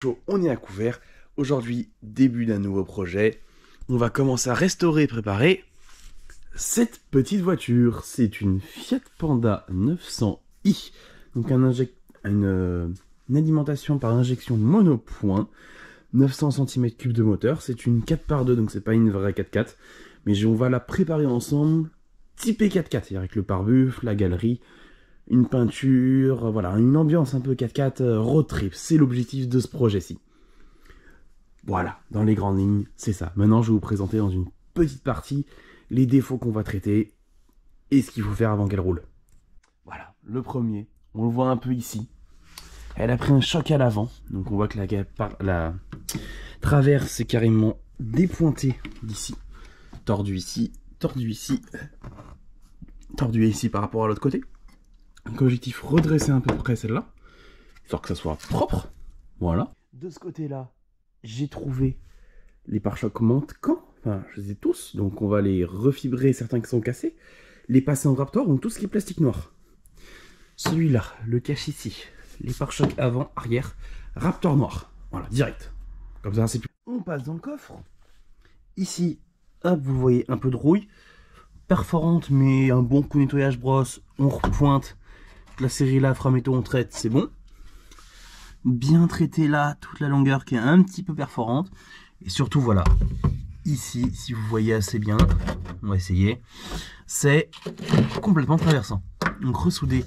Bonjour, on est à couvert. Aujourd'hui, début d'un nouveau projet. On va commencer à restaurer et préparer cette petite voiture. C'est une Fiat Panda 900i. Donc un euh, une, alimentation par injection monopoint. 900 cm3 de moteur. C'est une 4x2, donc c'est pas une vraie 4x4. Mais on va la préparer ensemble, typée 4x4, avec le pare-buff, la galerie, une peinture, euh, voilà, une ambiance un peu 4x4 euh, road trip. C'est l'objectif de ce projet-ci. Voilà, dans les grandes lignes, c'est ça. Maintenant, je vais vous présenter dans une petite partie les défauts qu'on va traiter et ce qu'il faut faire avant qu'elle roule. Voilà, le premier, on le voit un peu ici. Elle a pris un choc à l'avant, donc on voit que la, la traverse est carrément dépointée d'ici, tordue ici, tordue ici, tordue ici par rapport à l'autre côté. Objectif redresser à peu près celle-là, histoire que ça soit propre. Voilà. De ce côté-là, j'ai trouvé les pare-chocs manquants, enfin je les ai tous, donc on va les refibrer, certains qui sont cassés, les passer en Raptor, donc tout ce qui est plastique noir. Celui-là, le cache ici, les pare-chocs avant, arrière, Raptor noir, voilà, direct. Comme ça, c'est plus... On passe dans le coffre. Ici, hop, vous voyez un peu de rouille, perforante mais un bon coup nettoyage brosse, on repointe, la série là, métaux on traite, c'est bon. Bien traité là, toute la longueur qui est un petit peu perforante. Et surtout, voilà, ici, si vous voyez assez bien, on va essayer, c'est complètement traversant. Donc ressouder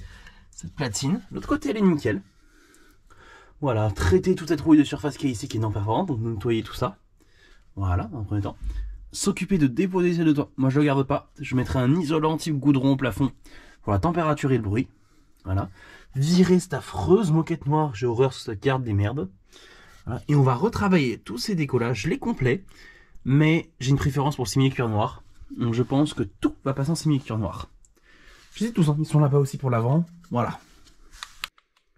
cette platine. L'autre côté, elle est nickel. Voilà, traiter toute cette rouille de surface qui est ici, qui est non perforante, donc nettoyer tout ça. Voilà, en premier temps. S'occuper de déposer ces deux toits. Moi, je le garde pas. Je mettrai un isolant type goudron au plafond pour la température et le bruit. Voilà. Virer cette affreuse moquette noire, j'ai horreur sur cette carte des merdes. Et on va retravailler tous ces décollages, les complets. Mais j'ai une préférence pour le simili-cuir noir. Donc je pense que tout va passer en simili-cuir noir. Je tout tous, ça, hein. ils sont là-bas aussi pour l'avant. Voilà.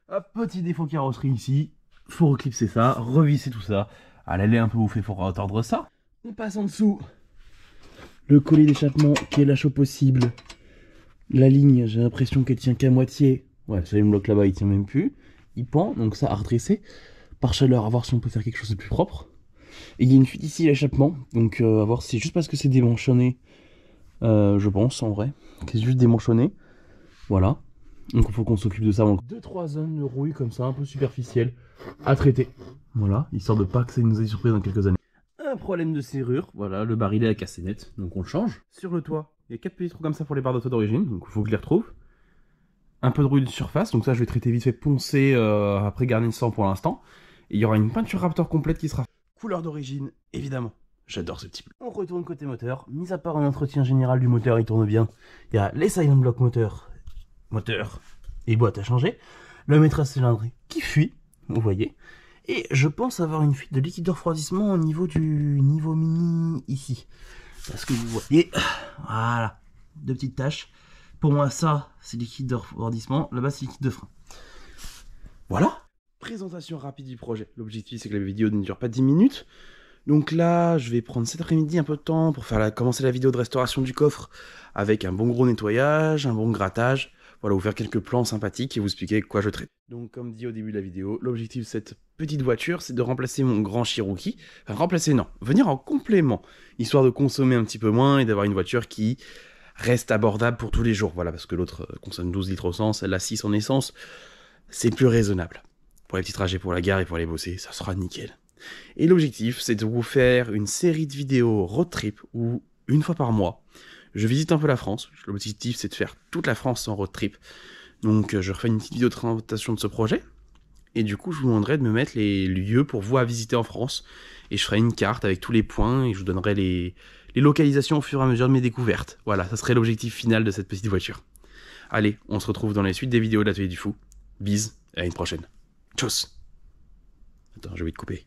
Un petit défaut carrosserie ici. Faut reclipser ça, revisser tout ça. Allez, elle est un peu bouffée, faut retordre ça. On passe en dessous. Le collier d'échappement qui est lâche au possible. La ligne, j'ai l'impression qu'elle tient qu'à moitié. Ouais, ça il bloque là-bas, il tient même plus. Il pend, donc ça à redresser. Par chaleur, à voir si on peut faire quelque chose de plus propre. Et il y a une fuite ici, l'échappement. Donc euh, à voir si c'est juste parce que c'est démanchonné. Euh, je pense, en vrai. C'est juste démanchonné. Voilà. Donc il faut qu'on s'occupe de ça. 2-3 zones de rouille comme ça, un peu superficielles, à traiter. Voilà, histoire de pas que ça nous ait surpris dans quelques années. Un problème de serrure, voilà, le baril est à casser net, donc on le change. Sur le toit, il y a petits trous comme ça pour les barres d'auto d'origine, donc il faut que je les retrouve. Un peu de rouille de surface, donc ça je vais traiter vite fait poncer euh, garnir après sang pour l'instant. Et il y aura une peinture Raptor complète qui sera couleur d'origine, évidemment. J'adore ce petit. On retourne côté moteur. Mis à part un entretien général du moteur, il tourne bien. Il y a les silent block moteur, moteur et boîte à changer. Le maîtresse cylindré qui fuit, vous voyez. Et je pense avoir une fuite de liquide de refroidissement au niveau du niveau mini ici parce que vous voyez, voilà, deux petites tâches. Pour moi, ça, c'est liquide de refroidissement. Là-bas, c'est liquide de frein. Voilà. Présentation rapide du projet. L'objectif, c'est que la vidéo ne dure pas 10 minutes. Donc là, je vais prendre cet après-midi un peu de temps pour faire commencer la vidéo de restauration du coffre avec un bon gros nettoyage, un bon grattage, voilà, vous faire quelques plans sympathiques et vous expliquer quoi je traite. Donc, comme dit au début de la vidéo, l'objectif de cette petite voiture, c'est de remplacer mon grand Cherokee. Enfin, remplacer, non, venir en complément, histoire de consommer un petit peu moins et d'avoir une voiture qui reste abordable pour tous les jours. Voilà, parce que l'autre euh, consomme 12 litres au sens, elle a 6 en essence. C'est plus raisonnable. Pour les petits trajets pour la gare et pour aller bosser, ça sera nickel. Et l'objectif, c'est de vous faire une série de vidéos road trip où, une fois par mois, je visite un peu la France. L'objectif, c'est de faire toute la France en road trip. Donc, euh, je refais une petite vidéo de présentation de ce projet. Et du coup, je vous demanderai de me mettre les lieux pour vous à visiter en France. Et je ferai une carte avec tous les points et je vous donnerai les, localisations au fur et à mesure de mes découvertes. Voilà, ça serait l'objectif final de cette petite voiture. Allez, on se retrouve dans les suites des vidéos de l'Atelier du Fou. Bise, et à une prochaine. Tchuss Attends, je vais de couper.